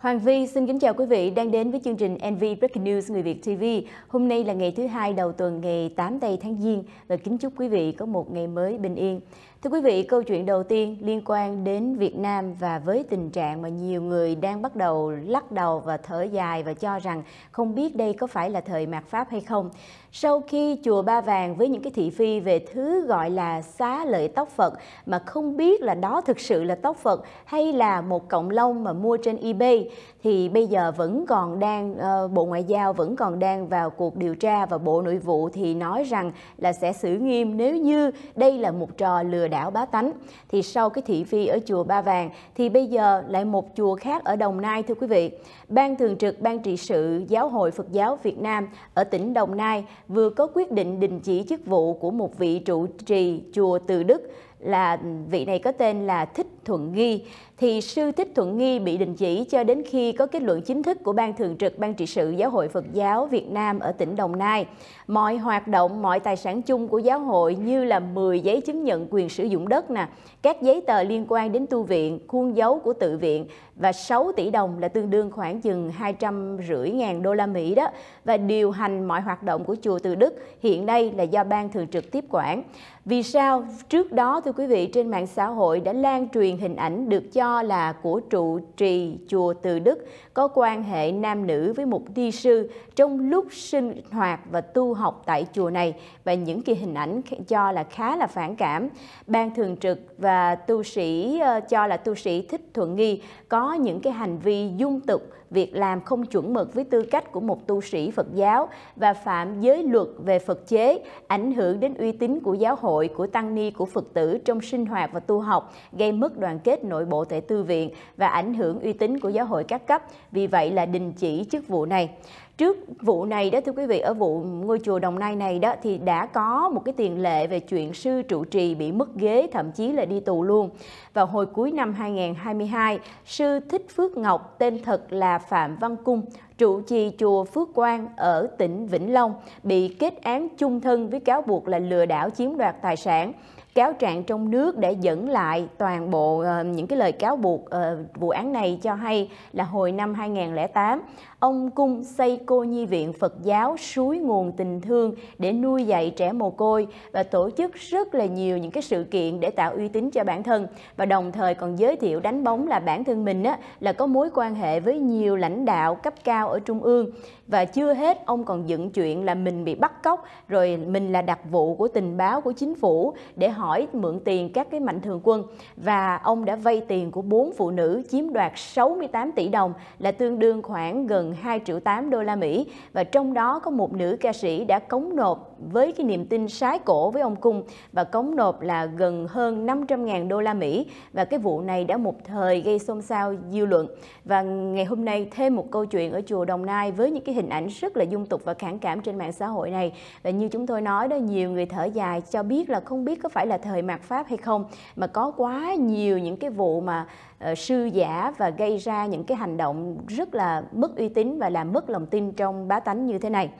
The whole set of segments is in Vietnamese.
Hoàng Vi xin kính chào quý vị đang đến với chương trình NV Breaking News Người Việt TV. Hôm nay là ngày thứ hai đầu tuần ngày 8 tây tháng Giêng và kính chúc quý vị có một ngày mới bình yên. Thưa quý vị, câu chuyện đầu tiên liên quan đến Việt Nam và với tình trạng mà nhiều người đang bắt đầu lắc đầu và thở dài và cho rằng không biết đây có phải là thời mạt Pháp hay không. Sau khi chùa Ba Vàng với những cái thị phi về thứ gọi là xá lợi tóc Phật mà không biết là đó thực sự là tóc Phật hay là một cộng lông mà mua trên eBay thì bây giờ vẫn còn đang ờ, Bộ Ngoại giao vẫn còn đang vào cuộc điều tra và Bộ Nội vụ thì nói rằng là sẽ xử nghiêm nếu như đây là một trò lừa đảo bá tánh. Thì sau cái thị phi ở chùa Ba Vàng thì bây giờ lại một chùa khác ở Đồng Nai thưa quý vị. Ban thường trực Ban trị sự Giáo hội Phật giáo Việt Nam ở tỉnh Đồng Nai vừa có quyết định đình chỉ chức vụ của một vị trụ trì chùa Từ Đức là vị này có tên là Thích Thuận Ghi thì sư Thích Thuận Nghi bị đình chỉ cho đến khi có kết luận chính thức của Ban Thường trực Ban trị sự Giáo hội Phật giáo Việt Nam ở tỉnh Đồng Nai. Mọi hoạt động, mọi tài sản chung của giáo hội như là 10 giấy chứng nhận quyền sử dụng đất nè, các giấy tờ liên quan đến tu viện, khuôn dấu của tự viện và 6 tỷ đồng là tương đương khoảng chừng 250 ngàn đô la Mỹ đó và điều hành mọi hoạt động của chùa Từ Đức hiện nay là do Ban Thường trực tiếp quản. Vì sao? Trước đó, thưa quý vị, trên mạng xã hội đã lan truyền hình ảnh được cho cho là của trụ trì chùa Từ Đức có quan hệ nam nữ với một ni sư trong lúc sinh hoạt và tu học tại chùa này và những kỳ hình ảnh cho là khá là phản cảm. Ban thường trực và tu sĩ ờ, cho là tu sĩ Thích Thuận Nghi có những cái hành vi dung tục việc làm không chuẩn mực với tư cách của một tu sĩ Phật giáo và phạm giới luật về Phật chế, ảnh hưởng đến uy tín của giáo hội, của tăng ni, của Phật tử trong sinh hoạt và tu học, gây mất đoàn kết nội bộ tại tư viện và ảnh hưởng uy tín của giáo hội các cấp, vì vậy là đình chỉ chức vụ này trước vụ này đó thưa quý vị ở vụ ngôi chùa Đồng Nai này đó thì đã có một cái tiền lệ về chuyện sư trụ trì bị mất ghế thậm chí là đi tù luôn. Vào hồi cuối năm 2022, sư Thích Phước Ngọc tên thật là Phạm Văn Cung trụ trì chùa Phước Quang ở tỉnh Vĩnh Long bị kết án chung thân với cáo buộc là lừa đảo chiếm đoạt tài sản cáo trạng trong nước để dẫn lại toàn bộ ờ, những cái lời cáo buộc ờ, vụ án này cho hay là hồi năm 2008, ông cung xây cô nhi viện Phật giáo suối nguồn tình thương để nuôi dạy trẻ mồ côi và tổ chức rất là nhiều những cái sự kiện để tạo uy tín cho bản thân và đồng thời còn giới thiệu đánh bóng là bản thân mình á, là có mối quan hệ với nhiều lãnh đạo cấp cao ở trung ương và chưa hết ông còn dựng chuyện là mình bị bắt cóc rồi mình là đặc vụ của tình báo của chính phủ để hỏi mượn tiền các cái mạnh thường quân và ông đã vay tiền của bốn phụ nữ chiếm đoạt 68 tỷ đồng là tương đương khoảng gần 2 triệu 8 đô la Mỹ và trong đó có một nữ ca sĩ đã cống nộp với cái niềm tin sái cổ với ông Cung và cống nộp là gần hơn 500.000 đô la Mỹ và cái vụ này đã một thời gây xôn xao dư luận và ngày hôm nay thêm một câu chuyện ở chùa Đồng Nai với những cái hình ảnh rất là dung tục và phản cảm trên mạng xã hội này và như chúng tôi nói đó nhiều người thở dài cho biết là không biết có phải là thời mạt pháp hay không mà có quá nhiều những cái vụ mà Ờ, sư giả và gây ra những cái hành động rất là mất uy tín và làm mất lòng tin trong bá tánh như thế này.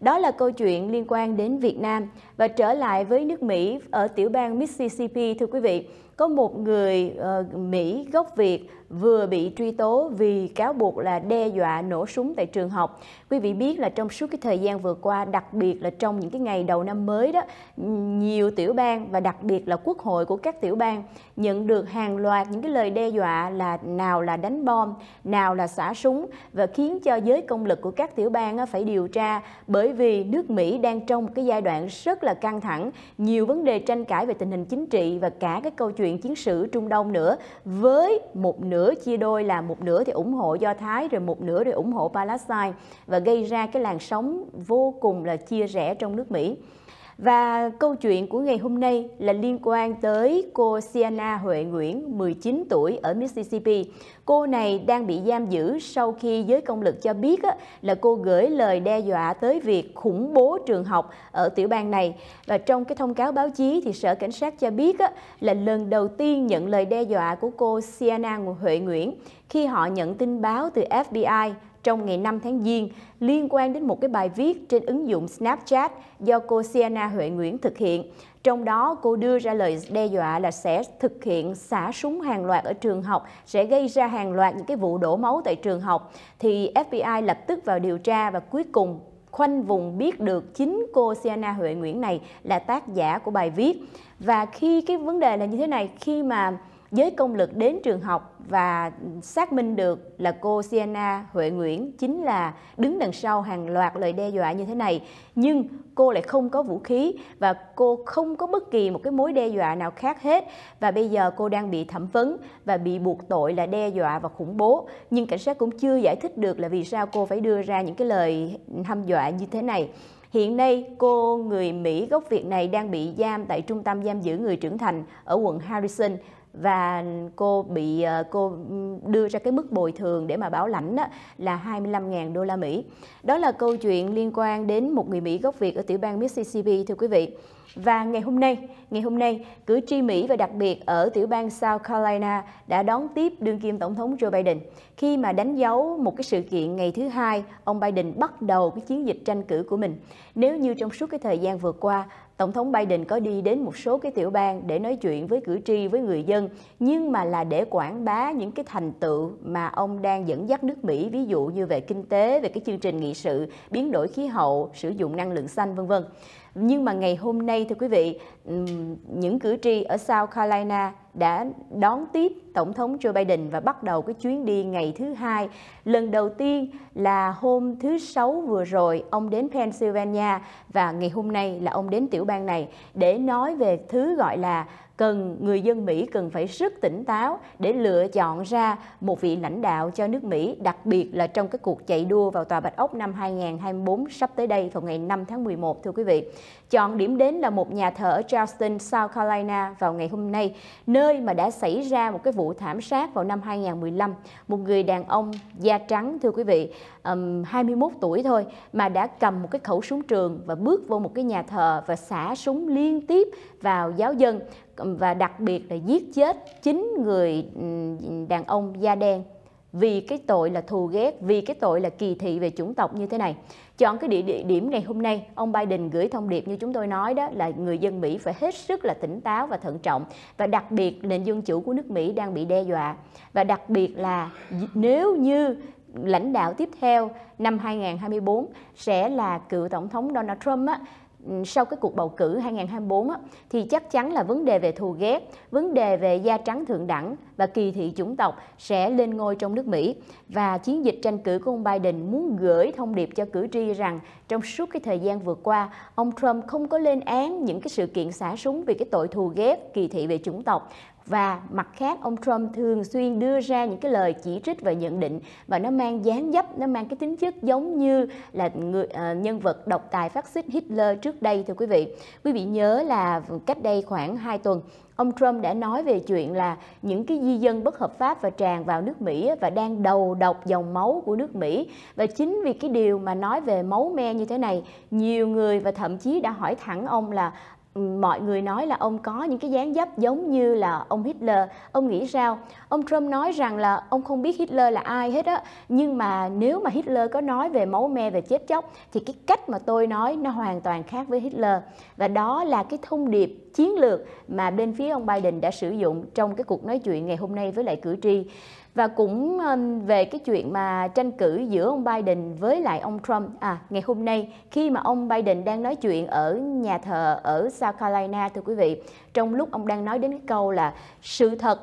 Đó là câu chuyện liên quan đến Việt Nam và trở lại với nước Mỹ ở tiểu bang Mississippi thưa quý vị. Có một người ờ, Mỹ gốc Việt vừa bị truy tố vì cáo buộc là đe dọa nổ súng tại trường học. Quý vị biết là trong suốt cái thời gian vừa qua, đặc biệt là trong những cái ngày đầu năm mới đó, nhiều tiểu bang và đặc biệt là quốc hội của các tiểu bang nhận được hàng loạt những cái lời đe dọa đọa là nào là đánh bom, nào là xả súng và khiến cho giới công lực của các tiểu bang phải điều tra bởi vì nước Mỹ đang trong một cái giai đoạn rất là căng thẳng, nhiều vấn đề tranh cãi về tình hình chính trị và cả cái câu chuyện chiến sự Trung Đông nữa với một nửa chia đôi là một nửa thì ủng hộ Do Thái rồi một nửa thì ủng hộ Palestine và gây ra cái làn sóng vô cùng là chia rẽ trong nước Mỹ. Và câu chuyện của ngày hôm nay là liên quan tới cô Sienna Huệ Nguyễn, 19 tuổi ở Mississippi. Cô này đang bị giam giữ sau khi giới công lực cho biết là cô gửi lời đe dọa tới việc khủng bố trường học ở tiểu bang này. Và trong cái thông cáo báo chí thì Sở Cảnh sát cho biết là lần đầu tiên nhận lời đe dọa của cô Sienna Huệ Nguyễn khi họ nhận tin báo từ FBI trong ngày 5 tháng Giêng liên quan đến một cái bài viết trên ứng dụng Snapchat do cô Sienna Huệ Nguyễn thực hiện. Trong đó, cô đưa ra lời đe dọa là sẽ thực hiện xả súng hàng loạt ở trường học, sẽ gây ra hàng loạt những cái vụ đổ máu tại trường học. Thì FBI lập tức vào điều tra và cuối cùng khoanh vùng biết được chính cô Sienna Huệ Nguyễn này là tác giả của bài viết. Và khi cái vấn đề là như thế này, khi mà với công lực đến trường học và xác minh được là cô Sienna Huệ Nguyễn chính là đứng đằng sau hàng loạt lời đe dọa như thế này nhưng cô lại không có vũ khí và cô không có bất kỳ một cái mối đe dọa nào khác hết và bây giờ cô đang bị thẩm vấn và bị buộc tội là đe dọa và khủng bố nhưng cảnh sát cũng chưa giải thích được là vì sao cô phải đưa ra những cái lời hăm dọa như thế này Hiện nay, cô người Mỹ gốc Việt này đang bị giam tại trung tâm giam giữ người trưởng thành ở quận Harrison và cô bị ờ, cô đưa ra cái mức bồi thường để mà bảo lãnh đó là 25.000 đô la Mỹ. Đó là câu chuyện liên quan đến một người Mỹ gốc Việt ở tiểu bang Mississippi thưa quý vị. Và ngày hôm nay, ngày hôm nay, cử tri Mỹ và đặc biệt ở tiểu bang South Carolina đã đón tiếp đương kim tổng thống Joe Biden khi mà đánh dấu một cái sự kiện ngày thứ hai, ông Biden bắt đầu cái chiến dịch tranh cử của mình. Nếu như trong suốt cái thời gian vừa qua, Tổng thống Biden có đi đến một số cái tiểu bang để nói chuyện với cử tri, với người dân, nhưng mà là để quảng bá những cái thành tựu mà ông đang dẫn dắt nước Mỹ, ví dụ như về kinh tế, về cái chương trình nghị sự, biến đổi khí hậu, sử dụng năng lượng xanh vân vân. Nhưng mà ngày hôm nay thưa quý vị, những cử tri ở South Carolina đã đón tiếp Tổng thống Joe Biden và bắt đầu cái chuyến đi ngày thứ hai. Lần đầu tiên là hôm thứ Sáu vừa rồi, ông đến Pennsylvania và ngày hôm nay là ông đến tiểu bang này để nói về thứ gọi là cần người dân Mỹ cần phải rất tỉnh táo để lựa chọn ra một vị lãnh đạo cho nước Mỹ, đặc biệt là trong cái cuộc chạy đua vào tòa Bạch Ốc năm 2024 sắp tới đây vào ngày 5 tháng 11 thưa quý vị. Chọn điểm đến là một nhà thờ ở Charleston, South Carolina vào ngày hôm nay, nơi mà đã xảy ra một cái vụ thảm sát vào năm 2015, một người đàn ông da trắng thưa quý vị, um, 21 tuổi thôi mà đã cầm một cái khẩu súng trường và bước vô một cái nhà thờ và xả súng liên tiếp vào giáo dân và đặc biệt là giết chết chính người ừ, đàn ông da đen vì cái tội là thù ghét, vì cái tội là kỳ thị về chủng tộc như thế này. Chọn cái địa, địa điểm ngày hôm nay, ông Biden gửi thông điệp như chúng tôi nói đó là người dân Mỹ phải hết sức là tỉnh táo và thận trọng và đặc biệt nền dân chủ của nước Mỹ đang bị đe dọa và đặc biệt là nếu như lãnh đạo tiếp theo năm 2024 sẽ là cựu tổng thống Donald Trump á sau cái cuộc bầu cử 2024 á, thì chắc chắn là vấn đề về thù ghét, vấn đề về da trắng thượng đẳng và kỳ thị chủng tộc sẽ lên ngôi trong nước Mỹ và chiến dịch tranh cử của ông Biden muốn gửi thông điệp cho cử tri rằng trong suốt cái thời gian vừa qua ông Trump không có lên án những cái sự kiện xả súng vì cái tội thù ghét, kỳ thị về chủng tộc và mặt khác ông Trump thường xuyên đưa ra những cái lời chỉ trích và nhận định và nó mang dáng dấp nó mang cái tính chất giống như là người uh, nhân vật độc tài phát xít Hitler trước đây thưa quý vị quý vị nhớ là cách đây khoảng 2 tuần ông Trump đã nói về chuyện là những cái di dân bất hợp pháp và tràn vào nước Mỹ và đang đầu độc dòng máu của nước Mỹ và chính vì cái điều mà nói về máu me như thế này nhiều người và thậm chí đã hỏi thẳng ông là mọi người nói là ông có những cái dáng dấp giống như là ông Hitler. Ông nghĩ sao? Ông Trump nói rằng là ông không biết Hitler là ai hết á, nhưng mà nếu mà Hitler có nói về máu me về chết chóc thì cái cách mà tôi nói nó hoàn toàn khác với Hitler. Và đó là cái thông điệp chiến lược mà bên phía ông Biden đã sử dụng trong cái cuộc nói chuyện ngày hôm nay với lại cử tri và cũng ờ, về cái chuyện mà tranh cử giữa ông Biden với lại ông Trump à ngày hôm nay khi mà ông Biden đang nói chuyện ở nhà thờ ở South Carolina thưa quý vị trong lúc ông đang nói đến cái câu là sự thật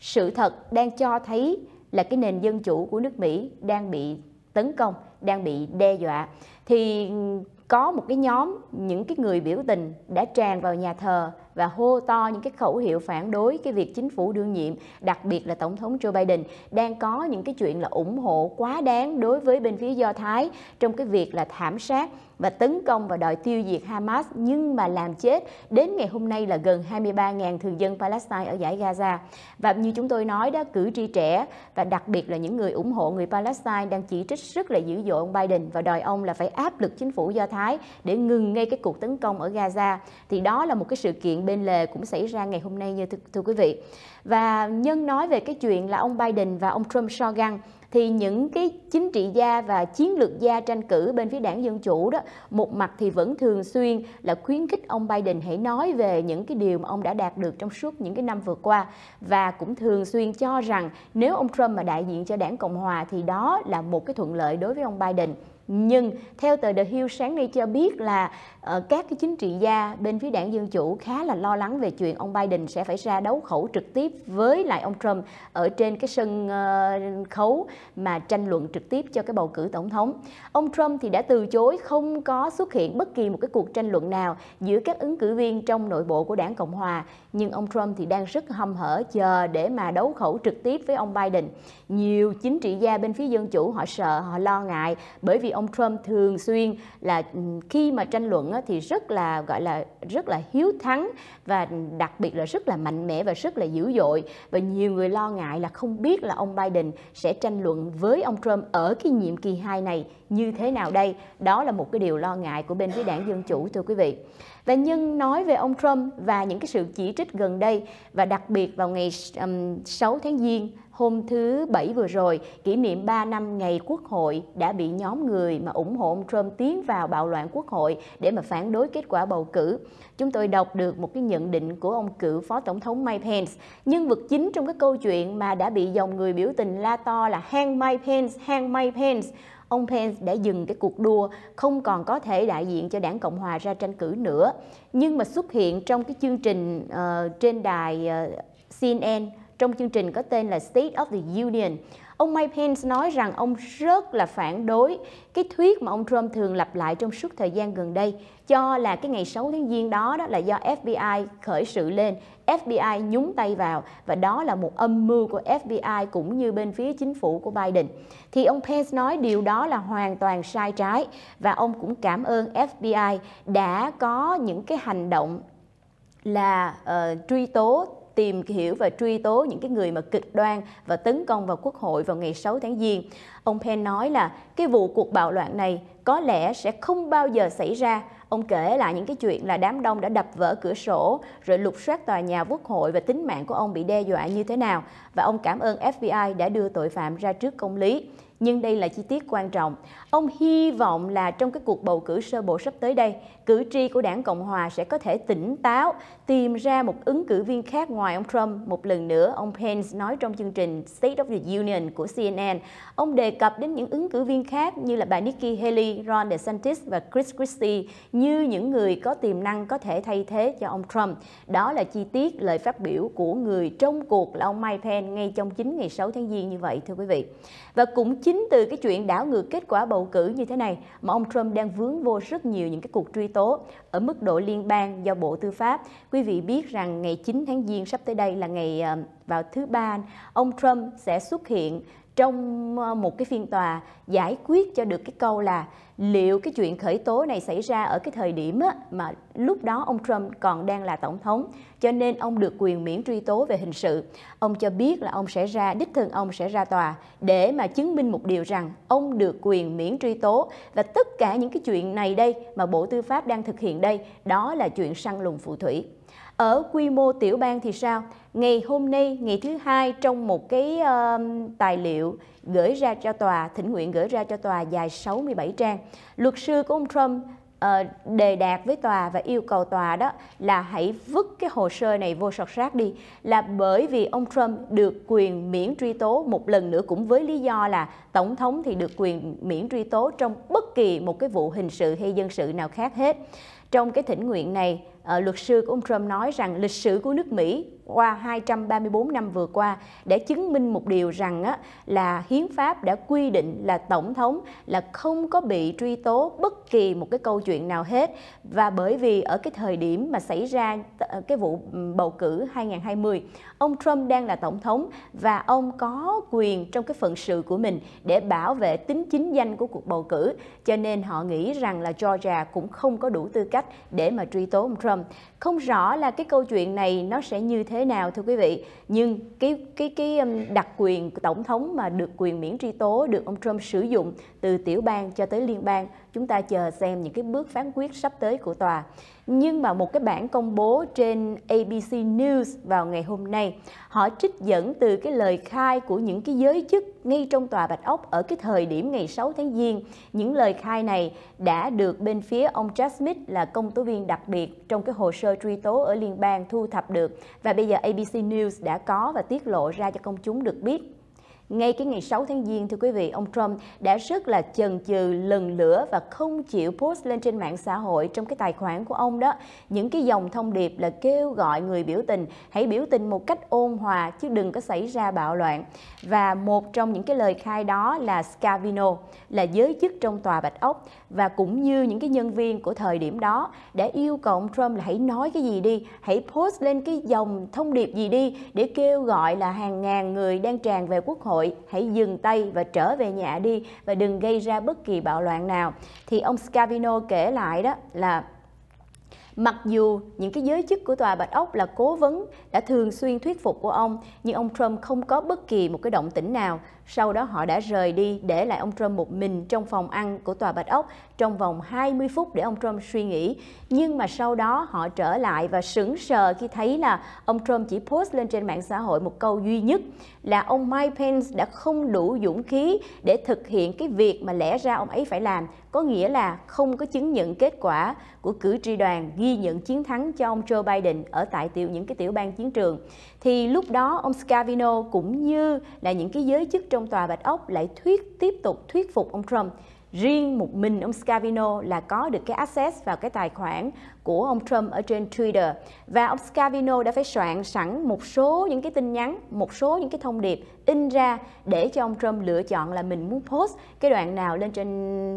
sự thật đang cho thấy là cái nền dân chủ của nước Mỹ đang bị tấn công đang bị đe dọa thì ừ, có một cái nhóm những cái người biểu tình đã tràn vào nhà thờ và hô to những cái khẩu hiệu phản đối cái việc chính phủ đương nhiệm, đặc biệt là Tổng thống Joe Biden đang có những cái chuyện là ủng hộ quá đáng đối với bên phía Do Thái trong cái việc là thảm sát và tấn công và đòi tiêu diệt Hamas nhưng mà làm chết đến ngày hôm nay là gần 23.000 thường dân Palestine ở giải Gaza. Và như chúng tôi nói đó, cử tri trẻ và đặc biệt là những người ủng hộ người Palestine đang chỉ trích rất là dữ dội ông Biden và đòi ông là phải áp lực chính phủ Do Thái để ngừng ngay cái cuộc tấn công ở Gaza. Thì đó là một cái sự kiện bên lề cũng xảy ra ngày hôm nay như thưa, thưa quý vị. Và nhân nói về cái chuyện là ông Biden và ông Trump so găng thì những cái chính trị gia và chiến lược gia tranh cử bên phía đảng Dân Chủ đó một mặt thì vẫn thường xuyên là khuyến khích ông Biden hãy nói về những cái điều mà ông đã đạt được trong suốt những cái năm vừa qua và cũng thường xuyên cho rằng nếu ông Trump mà đại diện cho đảng Cộng Hòa thì đó là một cái thuận lợi đối với ông Biden nhưng theo tờ The Hill sáng nay cho biết là Ờ, các cái chính trị gia bên phía đảng Dân Chủ khá là lo lắng về chuyện ông Biden sẽ phải ra đấu khẩu trực tiếp với lại ông Trump ở trên cái sân ờ, khấu mà tranh luận trực tiếp cho cái bầu cử tổng thống. Ông Trump thì đã từ chối không có xuất hiện bất kỳ một cái cuộc tranh luận nào giữa các ứng cử viên trong nội bộ của đảng Cộng Hòa. Nhưng ông Trump thì đang rất hâm hở chờ để mà đấu khẩu trực tiếp với ông Biden. Nhiều chính trị gia bên phía Dân Chủ họ sợ, họ lo ngại bởi vì ông Trump thường xuyên là ừ, khi mà tranh luận thì rất là gọi là rất là hiếu thắng và đặc biệt là rất là mạnh mẽ và rất là dữ dội và nhiều người lo ngại là không biết là ông Biden sẽ tranh luận với ông Trump ở cái nhiệm kỳ 2 này như thế nào đây đó là một cái điều lo ngại của bên phía đảng dân chủ thưa quý vị và nhưng nói về ông Trump và những cái sự chỉ trích gần đây và đặc biệt vào ngày 6 tháng Giêng hôm thứ Bảy vừa rồi, kỷ niệm 3 năm ngày Quốc hội đã bị nhóm người mà ủng hộ ông Trump tiến vào bạo loạn Quốc hội để mà phản đối kết quả bầu cử. Chúng tôi đọc được một cái nhận định của ông cựu Phó Tổng thống Mike Pence, nhân vật chính trong cái câu chuyện mà đã bị dòng người biểu tình la to là hang Mike Pence, hang Mike Pence ông Pence đã dừng cái cuộc đua, không còn có thể đại diện cho đảng Cộng hòa ra tranh cử nữa. Nhưng mà xuất hiện trong cái chương trình uh, trên đài uh, ờ, CNN trong chương trình có tên là State of the Union. Ông Mike Pence nói rằng ông rất là phản đối cái thuyết mà ông Trump thường lặp lại trong suốt thời gian gần đây cho là cái ngày 6 tháng Giêng đó đó là do FBI khởi sự lên, FBI nhúng tay vào và đó là một âm mưu của FBI cũng như bên phía chính phủ của Biden. Thì ông Pence nói điều đó là hoàn toàn sai trái và ông cũng cảm ơn FBI đã có những cái hành động là uh, truy tố tìm hiểu và truy tố những cái người mà cực đoan và tấn công vào quốc hội vào ngày 6 tháng Giêng. Ông Pence nói là cái vụ cuộc bạo loạn này có lẽ sẽ không bao giờ xảy ra. Ông kể lại những cái chuyện là đám đông đã đập vỡ cửa sổ, rồi lục soát tòa nhà quốc hội và tính mạng của ông bị đe dọa như thế nào. Và ông cảm ơn FBI đã đưa tội phạm ra trước công lý. Nhưng đây là chi tiết quan trọng. Ông hy vọng là trong cái cuộc bầu cử sơ bộ sắp tới đây cử tri của đảng Cộng Hòa sẽ có thể tỉnh táo tìm ra một ứng cử viên khác ngoài ông Trump. Một lần nữa, ông Pence nói trong chương trình State of the Union của CNN, ông đề cập đến những ứng cử viên khác như là bà Nikki Haley, Ron DeSantis và Chris Christie như những người có tiềm năng có thể thay thế cho ông Trump. Đó là chi tiết lời phát biểu của người trong cuộc là ông Mike Pence ngay trong chính ngày 6 tháng Giêng như vậy thưa quý vị. Và cũng chính từ cái chuyện đảo ngược kết quả bầu cử như thế này mà ông Trump đang vướng vô rất nhiều những cái cuộc truy tố ở mức độ liên bang do Bộ Tư pháp. Quý vị biết rằng ngày 9 tháng Giêng sắp tới đây là ngày ờ, vào thứ ba, ông Trump sẽ xuất hiện trong ờ, một cái phiên tòa giải quyết cho được cái câu là liệu cái chuyện khởi tố này xảy ra ở cái thời điểm mà lúc đó ông Trump còn đang là tổng thống cho nên ông được quyền miễn truy tố về hình sự ông cho biết là ông sẽ ra đích thân ông sẽ ra tòa để mà chứng minh một điều rằng ông được quyền miễn truy tố và tất cả những cái chuyện này đây mà Bộ Tư pháp đang thực hiện đây đó là chuyện săn lùng phù thủy ở quy mô tiểu bang thì sao? Ngày hôm nay, ngày thứ hai trong một cái uh, tài liệu gửi ra cho tòa, thỉnh nguyện gửi ra cho tòa dài 67 trang, luật sư của ông Trump ờ, đề đạt với tòa và yêu cầu tòa đó là hãy vứt cái hồ sơ này vô sọt rác đi là bởi vì ông Trump được quyền miễn truy tố một lần nữa cũng với lý do là tổng thống thì được quyền miễn truy tố trong bất kỳ một cái vụ hình sự hay dân sự nào khác hết. Trong cái thỉnh nguyện này Ờ, luật sư của ông Trump nói rằng lịch sử của nước Mỹ qua 234 năm vừa qua để chứng minh một điều rằng á, là hiến pháp đã quy định là tổng thống là không có bị truy tố bất kỳ một cái câu chuyện nào hết và bởi vì ở cái thời điểm mà xảy ra ờ, cái vụ bầu cử 2020 ông Trump đang là tổng thống và ông có quyền trong cái phận sự của mình để bảo vệ tính chính danh của cuộc bầu cử cho nên họ nghĩ rằng là Georgia cũng không có đủ tư cách để mà truy tố ông Trump không rõ là cái câu chuyện này nó sẽ như thế nào thưa quý vị nhưng cái cái cái um, đặc quyền của tổng thống mà được quyền miễn truy tố được ông Trump sử dụng từ tiểu bang cho tới liên bang chúng ta chờ xem những cái bước phán quyết sắp tới của tòa nhưng mà một cái bản công bố trên ABC News vào ngày hôm nay họ trích dẫn từ cái lời khai của những cái giới chức ngay trong tòa Bạch Ốc ở cái thời điểm ngày 6 tháng Giêng những lời khai này đã được bên phía ông Jack Smith là công tố viên đặc biệt trong cái hồ sơ truy tố ở liên bang thu thập được và bây giờ ABC News đã có và tiết lộ ra cho công chúng được biết ngay cái ngày 6 tháng Giêng, thưa quý vị, ông Trump đã rất là chần chừ lần lửa và không chịu post lên trên mạng xã hội trong cái tài khoản của ông đó. Những cái dòng thông điệp là kêu gọi người biểu tình hãy biểu tình một cách ôn hòa chứ đừng có xảy ra bạo loạn. Và một trong những cái lời khai đó là Scavino, là giới chức trong tòa Bạch Ốc và cũng như những cái nhân viên của thời điểm đó đã yêu cầu ông Trump là hãy nói cái gì đi, hãy post lên cái dòng thông điệp gì đi để kêu gọi là hàng ngàn người đang tràn về quốc hội hội hãy dừng tay và trở về nhà đi và đừng gây ra bất kỳ bạo loạn nào. Thì ông Scavino kể lại đó là Mặc dù những cái giới chức của Tòa Bạch Ốc là cố vấn đã thường xuyên thuyết phục của ông, nhưng ông Trump không có bất kỳ một cái động tĩnh nào sau đó họ đã rời đi để lại ông Trump một mình trong phòng ăn của Tòa Bạch Ốc trong vòng 20 phút để ông Trump suy nghĩ. Nhưng mà sau đó họ trở lại và sững sờ khi thấy là ông Trump chỉ post lên trên mạng xã hội một câu duy nhất là ông Mike Pence đã không đủ dũng khí để thực hiện cái việc mà lẽ ra ông ấy phải làm. Có nghĩa là không có chứng nhận kết quả của cử tri đoàn ghi nhận chiến thắng cho ông Joe Biden ở tại tiểu những cái tiểu bang chiến trường thì lúc đó ông Scavino cũng như là những cái giới chức trong tòa Bạch Ốc lại thuyết tiếp tục thuyết phục ông Trump riêng một mình ông Scavino là có được cái access vào cái tài khoản của ông Trump ở trên Twitter và ông Scavino đã phải soạn sẵn một số những cái tin nhắn, một số những cái thông điệp in ra để cho ông Trump lựa chọn là mình muốn post cái đoạn nào lên trên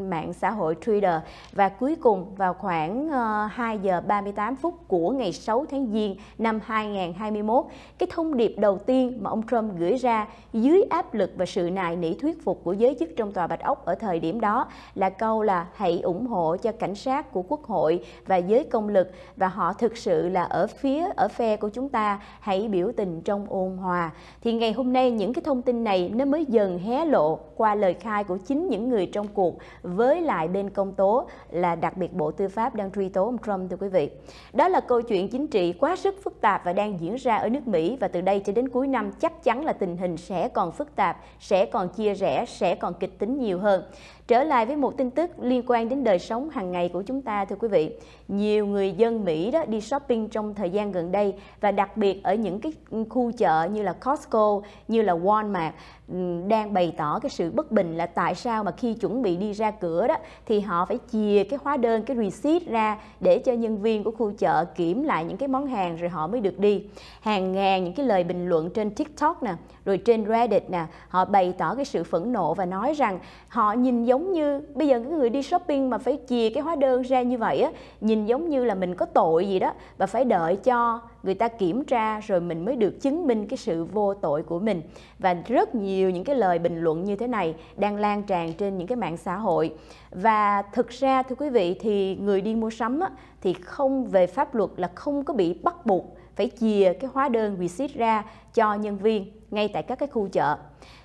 mạng xã hội Twitter và cuối cùng vào khoảng 2 ờ, giờ 38 phút của ngày 6 tháng Giêng năm 2021 cái thông điệp đầu tiên mà ông Trump gửi ra dưới áp lực và sự nài nỉ thuyết phục của giới chức trong tòa Bạch Ốc ở thời điểm đó là câu là hãy ủng hộ cho cảnh sát của Quốc hội và giới công công lực và họ thực sự là ở phía ở phe của chúng ta hãy biểu tình trong ôn hòa thì ngày hôm nay những cái thông tin này nó mới dần hé lộ qua lời khai của chính những người trong cuộc với lại bên công tố là đặc biệt Bộ Tư pháp đang truy tố ông Trump thưa quý vị. Đó là câu chuyện chính trị quá sức phức tạp và đang diễn ra ở nước Mỹ và từ đây cho đến cuối năm chắc chắn là tình hình sẽ còn phức tạp, sẽ còn chia rẽ, sẽ còn kịch tính nhiều hơn. Trở lại với một tin tức liên quan đến đời sống hàng ngày của chúng ta thưa quý vị. Nhiều người dân Mỹ đó đi shopping trong thời gian gần đây và đặc biệt ở những cái khu chợ như là Costco, như là Walmart ừ, đang bày tỏ cái sự bất bình là tại sao mà khi chuẩn bị đi ra cửa đó thì họ phải chia cái hóa đơn cái receipt ra để cho nhân viên của khu chợ kiểm lại những cái món hàng rồi họ mới được đi. Hàng ngàn những cái lời bình luận trên TikTok nè, rồi trên Reddit nè họ bày tỏ cái sự phẫn nộ và nói rằng họ nhìn giống như bây giờ cái người đi shopping mà phải chia cái hóa đơn ra như vậy á nhìn giống như là mình có tội gì đó và phải đợi cho người ta kiểm tra rồi mình mới được chứng minh cái sự vô tội của mình và rất nhiều những cái lời bình luận như thế này đang lan tràn trên những cái mạng xã hội và thực ra thưa quý vị thì người đi mua sắm á, thì không về pháp luật là không có bị bắt buộc phải chia cái hóa đơn receipt ra cho nhân viên ngay tại các cái khu chợ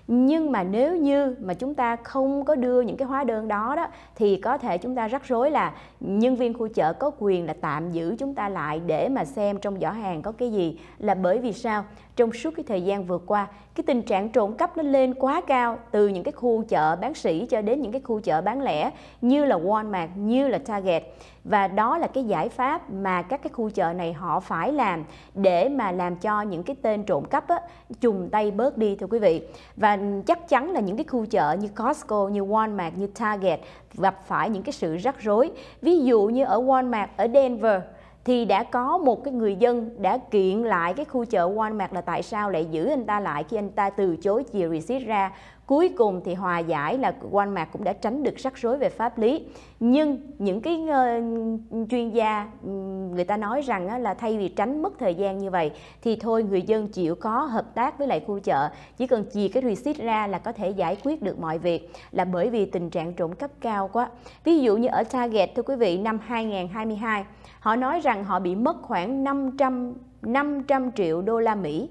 nhưng mà nếu như mà chúng ta không có đưa những cái hóa đơn đó đó thì có thể chúng ta rắc rối là nhân viên khu chợ có quyền là tạm giữ chúng ta lại để mà xem trong giỏ hàng có cái gì là bởi vì sao trong suốt cái thời gian vừa qua cái tình trạng trộm cắp nó lên quá cao từ những cái khu chợ bán sỉ cho đến những cái khu chợ bán lẻ như là Walmart như là Target và đó là cái giải pháp mà các cái khu chợ này họ phải làm để mà làm cho những cái tên trộm cắp á, chùm tay bớt đi thưa quý vị và chắc chắn là những cái khu chợ như Costco như Walmart như Target gặp phải những cái sự rắc rối ví dụ như ở Walmart ở Denver thì đã có một cái người dân đã kiện lại cái khu chợ Walmart là tại sao lại giữ anh ta lại khi anh ta từ chối chìa receipt ra cuối cùng thì hòa giải là quan Walmart cũng đã tránh được rắc rối về pháp lý nhưng những cái uh, chuyên gia ừ, người ta nói rằng là thay vì tránh mất thời gian như vậy thì thôi người dân chịu có hợp tác với lại khu chợ chỉ cần chì cái receipt ra là có thể giải quyết được mọi việc là bởi vì tình trạng trộm cắp cao quá ví dụ như ở Target thưa quý vị năm 2022 họ nói rằng họ bị mất khoảng 500 500 triệu đô la Mỹ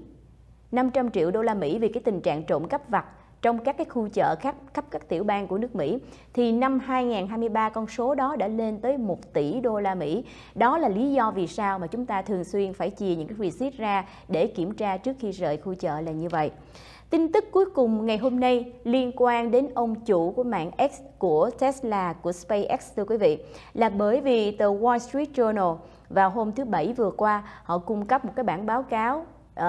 500 triệu đô la Mỹ vì cái tình trạng trộm cắp vặt trong các cái khu chợ khắp khắp các tiểu bang của nước Mỹ thì năm 2023 con số đó đã lên tới 1 tỷ đô la Mỹ. Đó là lý do vì sao mà chúng ta thường xuyên phải chia những cái receipt ra để kiểm tra trước khi rời khu chợ là như vậy. Tin tức cuối cùng ngày hôm nay liên quan đến ông chủ của mạng X của Tesla, của SpaceX thưa quý vị, là bởi vì tờ Wall Street Journal vào hôm thứ Bảy vừa qua họ cung cấp một cái bản báo cáo uh,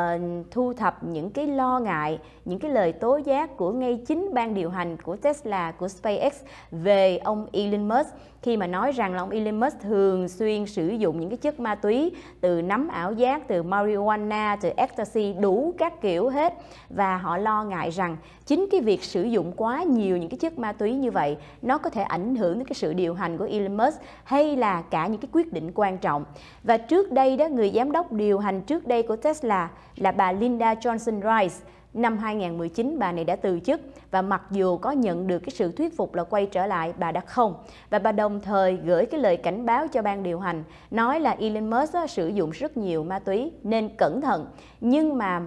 thu thập những cái lo ngại, những cái lời tố giác của ngay chính ban điều hành của Tesla, của SpaceX về ông Elon Musk khi mà nói rằng là ông Elon Musk thường xuyên sử dụng những cái chất ma túy từ nấm ảo giác, từ marijuana, từ ecstasy đủ các kiểu hết và họ lo ngại rằng chính cái việc sử dụng quá nhiều những cái chất ma túy như vậy nó có thể ảnh hưởng đến cái sự điều hành của Elon Musk hay là cả những cái quyết định quan trọng và trước đây đó người giám đốc điều hành trước đây của Tesla là bà Linda Johnson Rice. Năm 2019 bà này đã từ chức và mặc dù có nhận được cái sự thuyết phục là quay trở lại bà đã không. Và bà đồng thời gửi cái lời cảnh báo cho ban điều hành nói là Elon Musk sử dụng rất nhiều ma túy nên cẩn thận. Nhưng mà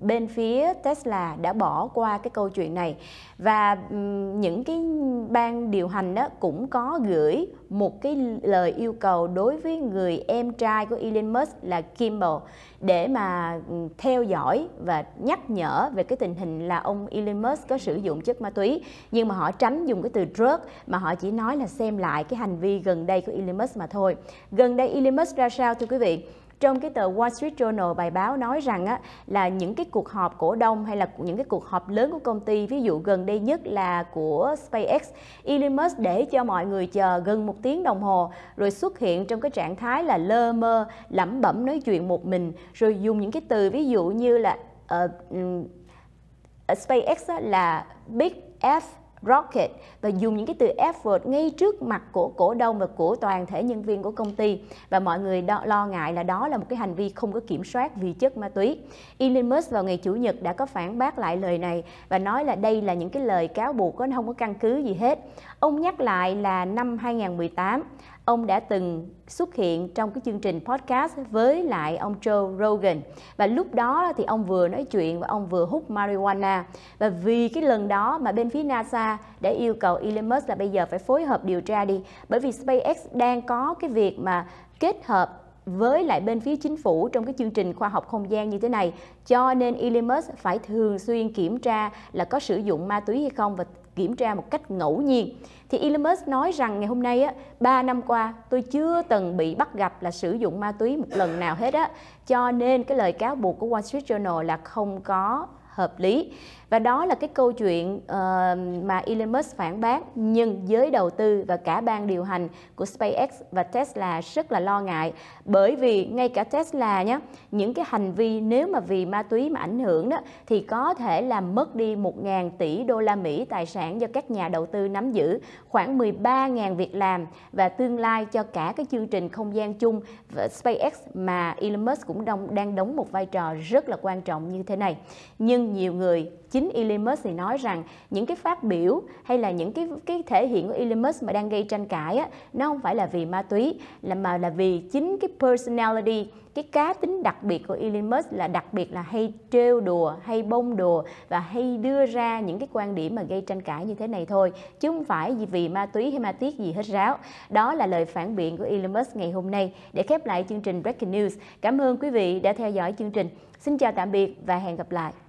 bên phía Tesla đã bỏ qua cái câu chuyện này và những cái ban điều hành đó cũng có gửi một cái lời yêu cầu đối với người em trai của Elon Musk là Kimball để mà ừ, theo dõi và nhắc nhở về cái tình hình là ông Elon Musk có sử dụng chất ma túy nhưng mà họ tránh dùng cái từ drug mà họ chỉ nói là xem lại cái hành vi gần đây của Elon Musk mà thôi. Gần đây Elon Musk ra sao thưa quý vị? trong cái tờ Wall Street Journal bài báo nói rằng á, là những cái cuộc họp cổ đông hay là những cái cuộc họp lớn của công ty ví dụ gần đây nhất là của SpaceX Elon Musk để cho mọi người chờ gần một tiếng đồng hồ rồi xuất hiện trong cái trạng thái là lơ mơ lẩm bẩm nói chuyện một mình rồi dùng những cái từ ví dụ như là uh, SpaceX là Big F Rocket và dùng những cái từ effort ngay trước mặt của cổ đông và của toàn thể nhân viên của công ty và mọi người đo- lo ngại là đó là một cái hành vi không có kiểm soát vì chất ma túy. Elon Musk vào ngày chủ nhật đã có phản bác lại lời này và nói là đây là những cái lời cáo buộc nó không có căn cứ gì hết. Ông nhắc lại là năm 2018 ông đã từng xuất hiện trong cái chương trình podcast với lại ông Joe Rogan và lúc đó thì ông vừa nói chuyện và ông vừa hút marijuana và vì cái lần đó mà bên phía NASA đã yêu cầu Elon Musk là bây giờ phải phối hợp điều tra đi bởi vì SpaceX đang có cái việc mà kết hợp với lại bên phía chính phủ trong cái chương trình khoa học không gian như thế này cho nên Ilimus phải thường xuyên kiểm tra là có sử dụng ma túy hay không và kiểm tra một cách ngẫu nhiên thì Elon Musk nói rằng ngày hôm nay á 3 năm qua tôi chưa từng bị bắt gặp là sử dụng ma túy một lần nào hết á cho nên cái lời cáo buộc của Wall Street Journal là không có hợp lý và đó là cái câu chuyện uh, mà Elon Musk phản bác nhưng giới đầu tư và cả ban điều hành của SpaceX và Tesla rất là lo ngại bởi vì ngay cả Tesla nhé những cái hành vi nếu mà vì ma túy mà ảnh hưởng đó thì có thể làm mất đi 1.000 tỷ đô la Mỹ tài sản do các nhà đầu tư nắm giữ khoảng 13.000 việc làm và tương lai cho cả cái chương trình không gian chung SpaceX mà Elon Musk cũng đang đóng một vai trò rất là quan trọng như thế này nhưng nhiều người chính Elon Musk thì nói rằng những cái phát biểu hay là những cái cái thể hiện của Elon Musk mà đang gây tranh cãi á, nó không phải là vì ma túy là mà là vì chính cái personality cái cá tính đặc biệt của Elon Musk là đặc biệt là hay trêu đùa, hay bông đùa và hay đưa ra những cái quan điểm mà gây tranh cãi như thế này thôi, chứ không phải vì ma túy hay ma tiết gì hết ráo. Đó là lời phản biện của Elon Musk ngày hôm nay để khép lại chương trình Breaking News. Cảm ơn quý vị đã theo dõi chương trình. Xin chào tạm biệt và hẹn gặp lại.